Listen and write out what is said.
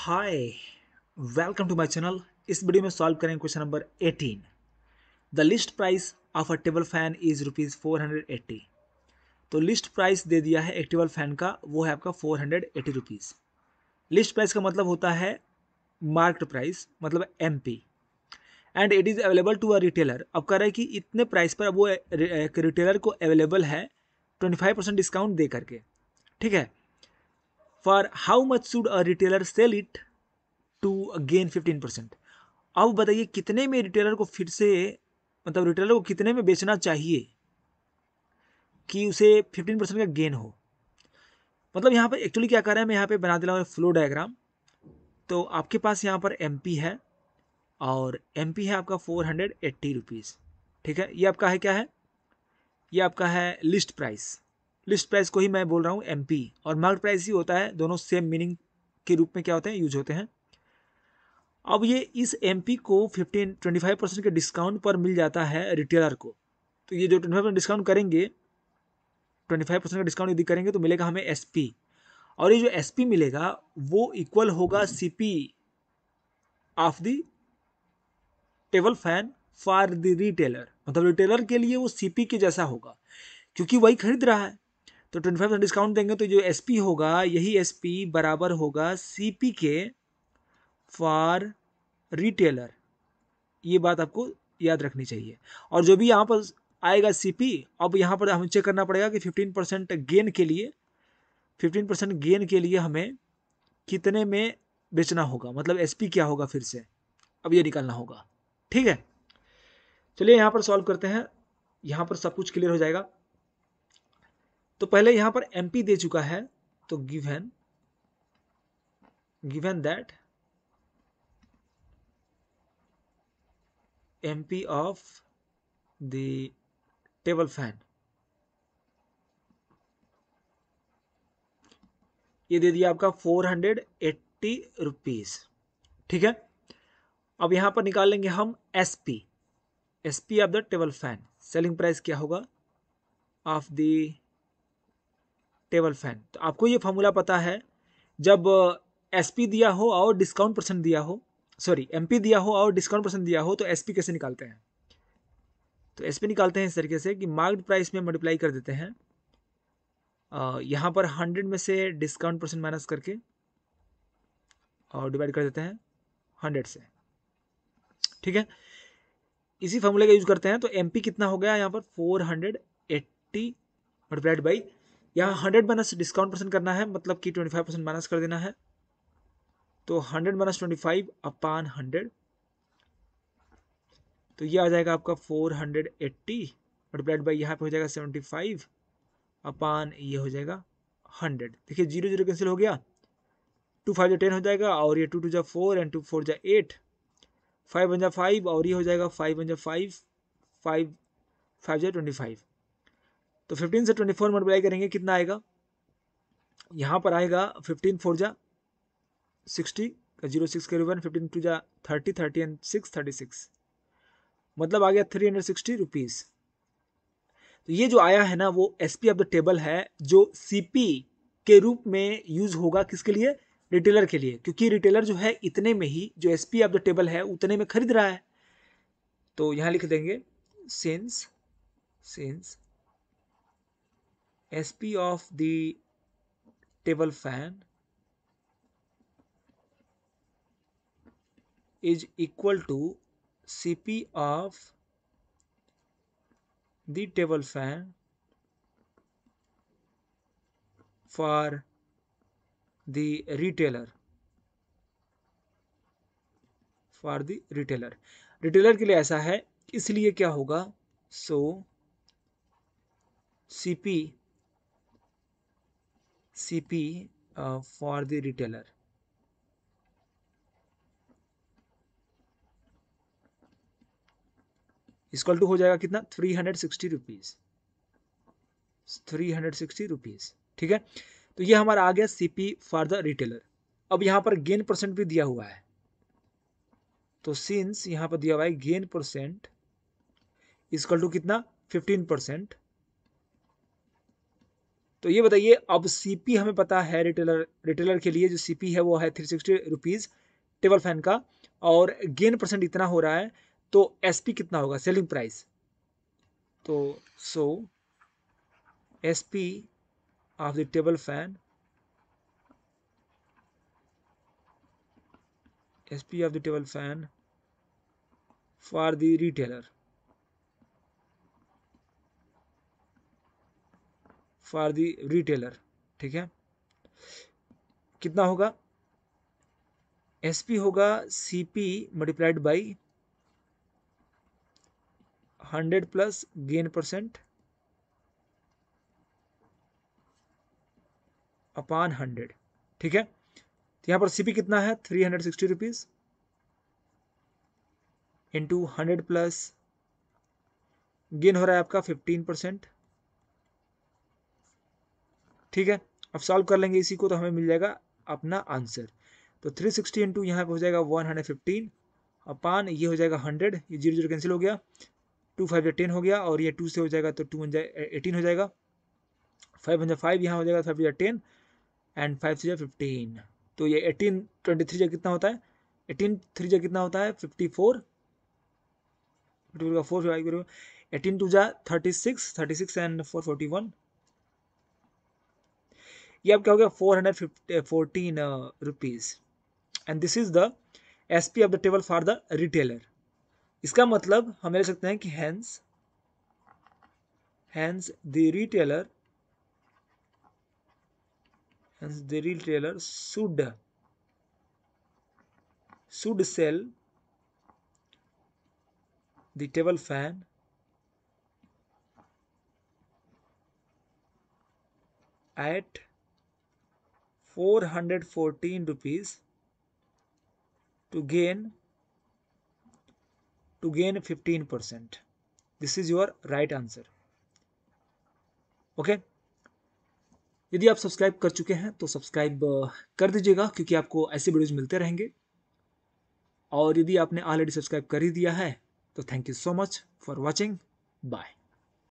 Hi welcome to my channel इस video में solve करेंगे question number 18 the list price of a table fan is rupees four hundred eighty तो list price दे दिया है एक टेबल फैन का वो है आपका four hundred eighty rupees list price का मतलब होता है मार्क्ड प्राइस मतलब M P and it is available to a retailer अब कह रहे हैं कि इतने प्राइस पर अब वो एक रिटेलर को अवेलेबल है ट्वेंटी फाइव परसेंट डिस्काउंट दे करके ठीक है for how much should a retailer sell it to gain fifteen percent अब बताइए कितने में रिटेलर को फिर से मतलब रिटेलर को कितने में बेचना चाहिए कि उसे फिफ्टीन परसेंट का गेन हो मतलब यहाँ पर एक्चुअली क्या कर रहा है मैं यहाँ पे बना दिला हूँ फ्लो डायग्राम तो आपके पास यहाँ पर एम है और एम है आपका फोर हंड्रेड एट्टी रुपीज़ ठीक है ये आपका है क्या है ये आपका है लिस्ट प्राइस लिस्ट प्राइस को ही मैं बोल रहा हूँ एम और मार्केट प्राइस ही होता है दोनों सेम मीनिंग के रूप में क्या होते हैं यूज होते हैं अब ये इस एम को फिफ्टीन ट्वेंटी फाइव परसेंट के डिस्काउंट पर मिल जाता है रिटेलर को तो ये जो ट्वेंटी फाइव डिस्काउंट करेंगे ट्वेंटी फाइव परसेंट का डिस्काउंट यदि करेंगे तो मिलेगा हमें एस और ये जो एस मिलेगा वो इक्वल होगा C P of the table fan for the retailer मतलब रिटेलर के लिए वो सीपी के जैसा होगा क्योंकि वही खरीद रहा है तो ट्वेंटी फाइव परसेंट डिस्काउंट देंगे तो जो एस पी होगा यही एस पी बराबर होगा सी पी के फॉर रिटेलर ये बात आपको याद रखनी चाहिए और जो भी यहाँ पर आएगा सी पी अब यहाँ पर हमें चेक करना पड़ेगा कि फिफ्टीन परसेंट गेन के लिए फिफ्टीन परसेंट गेन के लिए हमें कितने में बेचना होगा मतलब एस पी क्या होगा फिर से अब ये निकालना होगा ठीक है चलिए यहाँ पर सॉल्व करते हैं यहाँ पर सब कुछ क्लियर हो जाएगा तो पहले यहां पर एम दे चुका है तो given given that M of the table fan ये दे दिया आपका फोर हंड्रेड एट्टी रुपीज ठीक है अब यहां पर निकाल लेंगे हम S P S P of the table fan selling price क्या होगा ऑफ द टेबल फैन तो आपको ये फार्मूला पता है जब एस पी दिया हो और डिस्काउंट परसेंट दिया हो सॉरी एम पी दिया हो और डिस्काउंट परसेंट दिया हो तो एस पी कैसे निकालते हैं तो एस पी निकालते हैं इस तरीके से कि मार्क्ड प्राइस में मल्टीप्लाई कर देते हैं यहाँ पर हंड्रेड में से डिस्काउंट परसेंट माइनस करके और डिवाइड कर देते हैं हंड्रेड से ठीक है इसी फॉर्मूले का यूज करते हैं तो एम पी कितना हो गया यहाँ पर four hundred eighty multiplied by यहाँ हंड्रेड माइनस डिस्काउंट परसेंट करना है मतलब कि ट्वेंटी फाइव परसेंट माइनस कर देना है तो hundred minus twenty five upon hundred तो ये आ जाएगा आपका four hundred eighty multiplied by यहाँ पे हो जाएगा सेवेंटी फाइव अपान ये हो जाएगा हंड्रेड देखिए जीरो जीरो कैंसिल हो गया टू फाइव जा टेन हो जाएगा और ये टू टू जा फोर एंड टू फोर जा एट फाइव वन जा फाइव और ये हो जाएगा फाइव वन जा फाइव फाइव फाइव जा ट्वेंटी फाइव तो फिफ्टीन से ट्वेंटी फोर मल्टीप्लाई करेंगे कितना आएगा यहाँ पर आएगा फिफ्टीन फोर जा सिक्सटी जीरो सिक्स के फिफ्टीन टू जा thirty thirty and six thirty six मतलब आ गया थ्री हंड्रेड सिक्सटी रुपीज़ तो ये जो आया है ना वो S P of the table है जो सी पी के रूप में यूज़ होगा किसके लिए रिटेलर के लिए क्योंकि रिटेलर जो है इतने में ही जो S P of the table है उतने में खरीद रहा है तो यहाँ लिख देंगे सेंस सेंस SP of the table fan is equal to CP of the table fan for the retailer for the retailer retailer के लिए ऐसा है इसलिए क्या होगा so cp P CP uh, for the retailer. Is equal to हो जाएगा कितना three hundred sixty rupees three hundred sixty rupees ठीक है तो ये हमारा आ गया सीपी फॉर द रिटेलर अब यहाँ पर गेन परसेंट भी दिया हुआ है तो सिंस यहाँ पर दिया हुआ है गेन परसेंट इसकल टू कितना फिफ्टीन परसेंट तो ये बताइए अब सीपी हमें पता है रिटेलर रिटेलर के लिए जो सीपी है वो है three sixty rupees table fan का और गेन परसेंट इतना हो रहा है तो एसपी कितना होगा सेलिंग प्राइस तो so SP of the table fan SP of the table fan for the retailer for the retailer ठीक है कितना होगा एस पी होगा C P multiplied by hundred plus gain percent upon hundred ठीक है तो पर सीपी कितना है three hundred sixty rupees into hundred plus gain हो रहा है आपका फिफ्टीन परसेंट ठीक है अब सॉल्व कर लेंगे इसी को तो हमें मिल जाएगा अपना आंसर तो थ्री सिक्सटी इंटू यहाँ पर हो जाएगा वन हंड्रेड फिफ्टीन अपान ये हो जाएगा हंड्रेड ये जीरो जीरो कैंसिल हो गया टू फाइव या टेन हो गया और ये टू से हो जाएगा तो टू वन एटीन हो जाएगा फाइव हंड्रेड फाइव यहाँ हो जाएगा फाइव या ten and five three fifteen तो ये एटीन ट्वेंटी थ्री जो कितना होता है एटीन थ्री जो कितना होता है फिफ्टी फोर फिफ्टी फोर का फोर एटीन टू जा thirty six thirty six and four forty one ये आपका हो गया four hundred fifty fourteen rupees and this is the S P of the table for the retailer इसका मतलब हम ले सकते हैं कि hence hence the retailer hence the retailer should should sell the table fan at 414 rupees to gain to gain 15% this is your right answer okay okay? यदि आप subscribe कर चुके हैं तो सब्सक्राइब uh, कर दीजिएगा क्योंकि आपको ऐसे वीडियोज मिलते रहेंगे और यदि आपने ऑलरेडी सब्सक्राइब कर ही दिया है तो thank you so much for watching bye